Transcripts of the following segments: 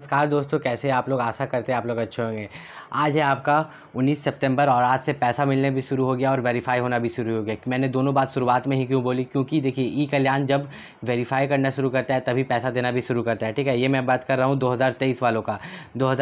नमस्कार दोस्तों कैसे आप लोग आशा करते हैं आप लोग अच्छे होंगे आज है आपका 19 सितंबर और आज से पैसा मिलने भी शुरू हो गया और वेरीफाई होना भी शुरू हो गया मैंने दोनों बात शुरुआत में ही क्यों बोली क्योंकि देखिए ई कल्याण जब वेरीफाई करना शुरू करता है तभी पैसा देना भी शुरू करता है ठीक है ये मैं बात कर रहा हूँ दो वालों का दो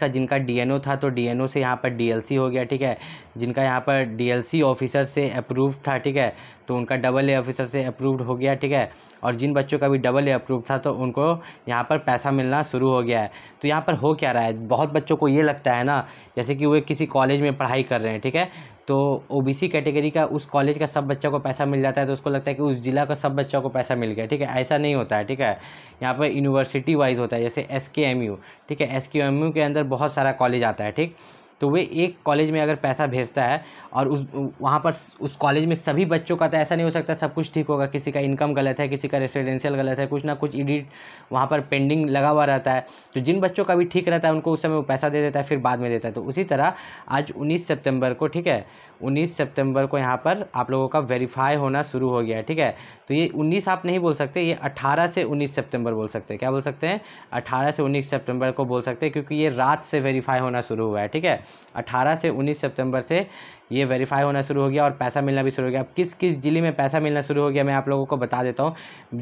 का जिनका डी था तो डी से यहाँ पर डी हो गया ठीक है जिनका यहाँ पर डी ऑफिसर से अप्रूव था ठीक है तो उनका डबल ए ऑफिसर से अप्रूव्ड हो गया ठीक है और जिन बच्चों का भी डबल ए अप्रूव था तो उनको यहाँ पर पैसा मिलना शुरू हो गया है तो यहाँ पर हो क्या रहा है बहुत बच्चों को ये लगता है ना जैसे कि वे किसी कॉलेज में पढ़ाई कर रहे हैं ठीक है तो ओबीसी कैटेगरी का उस कॉलेज का सब बच्चों को पैसा मिल जाता है तो उसको लगता है कि उस ज़िला का सब बच्चों को पैसा मिल गया ठीक है ऐसा नहीं होता है ठीक है यहाँ पर यूनिवर्सिटी वाइज होता है जैसे एस ठीक है एस के के अंदर बहुत सारा कॉलेज आता है ठीक तो वे एक कॉलेज में अगर पैसा भेजता है और उस वहाँ पर उस कॉलेज में सभी बच्चों का तो ऐसा नहीं हो सकता सब कुछ ठीक होगा किसी का इनकम गलत है किसी का रेसिडेंशियल गलत है कुछ ना कुछ एडिट वहाँ पर पेंडिंग लगा हुआ रहता है तो जिन बच्चों का भी ठीक रहता है उनको उस समय वो पैसा दे देता है फिर बाद में देता है तो उसी तरह आज उन्नीस सेप्टेम्बर को ठीक है उन्नीस सेप्टेम्बर को यहाँ पर आप लोगों का वेरीफाई होना शुरू हो गया ठीक है तो ये उन्नीस आप नहीं बोल सकते ये अट्ठारह से उन्नीस सेप्टेम्बर बोल सकते हैं क्या बोल सकते हैं अट्ठारह से उन्नीस सेप्टेम्बर को बोल सकते हैं क्योंकि ये रात से वेरीफाई होना शुरू हुआ है ठीक है अठारह से उन्नीस सितंबर से ये वेरीफाई होना शुरू हो गया और पैसा मिलना भी शुरू हो गया अब किस किस ज़िले में पैसा मिलना शुरू हो गया मैं आप लोगों को बता देता हूँ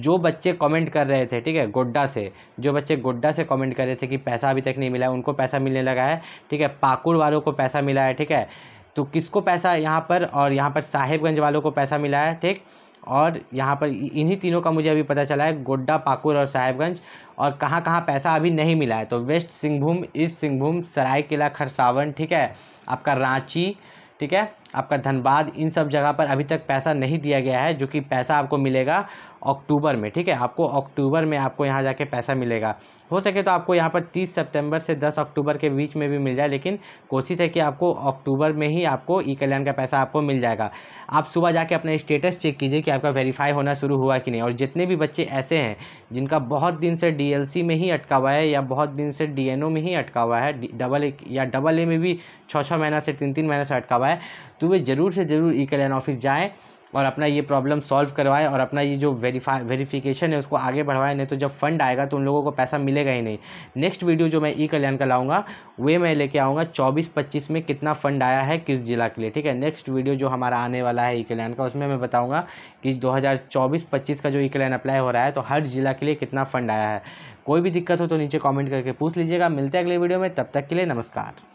जो बच्चे कमेंट कर रहे थे ठीक है गोड्डा से जो बच्चे गोड्डा से कमेंट कर रहे थे कि पैसा अभी तक नहीं मिला है उनको पैसा मिलने लगा है ठीक है पाकुड़ वालों को पैसा मिला है ठीक है तो किसको पैसा यहाँ पर और यहाँ पर साहेबगंज वालों को पैसा मिला है ठीक और यहाँ पर इन्हीं तीनों का मुझे अभी पता चला है गोड्डा पाकुर और साहेबगंज और कहाँ कहाँ पैसा अभी नहीं मिला है तो वेस्ट सिंहभूम ईस्ट सिंहभूम सरायकेला खरसावन ठीक है आपका रांची ठीक है आपका धनबाद इन सब जगह पर अभी तक पैसा नहीं दिया गया है जो कि पैसा आपको मिलेगा अक्टूबर में ठीक है आपको अक्टूबर में आपको यहाँ जाके पैसा मिलेगा हो सके तो आपको यहाँ पर 30 सितंबर से 10 अक्टूबर के बीच में भी मिल जाए लेकिन कोशिश है कि आपको अक्टूबर में ही आपको ई कल्याण का पैसा आपको मिल जाएगा आप सुबह जाके अपना स्टेटस चेक कीजिए कि आपका वेरीफाई होना शुरू हुआ कि नहीं और जितने भी बच्चे ऐसे हैं जिनका बहुत दिन से डी में ही अटका हुआ है या बहुत दिन से डी में ही अटका हुआ है डबल या डबल ए में भी छः छः महीना से तीन तीन महीना से अटका हुआ है तो तो वे ज़रूर से ज़रूर ई कल्याण ऑफिस जाएँ और अपना ये प्रॉब्लम सॉल्व करवाएं और अपना ये जो वेरीफाई वेरीफिकेशन है उसको आगे बढ़वाएं नहीं तो जब फंड आएगा तो उन लोगों को पैसा मिलेगा ही नहीं नेक्स्ट वीडियो जो मैं ई कल्याण का लाऊंगा वे मैं लेके आऊँगा चौबीस पच्चीस में कितना फंड आया है किस जिला के लिए ठीक है नेक्स्ट वीडियो जो हमारा आने वाला है ई कल्याण का उसमें मैं बताऊँगा कि दो हज़ार का जो ई कल्याण अप्लाई हो रहा है तो हर जिला के लिए कितना फंड आया है कोई भी दिक्कत हो तो नीचे कॉमेंट करके पूछ लीजिएगा मिलते हैं अगले वीडियो में तब तक के लिए नमस्कार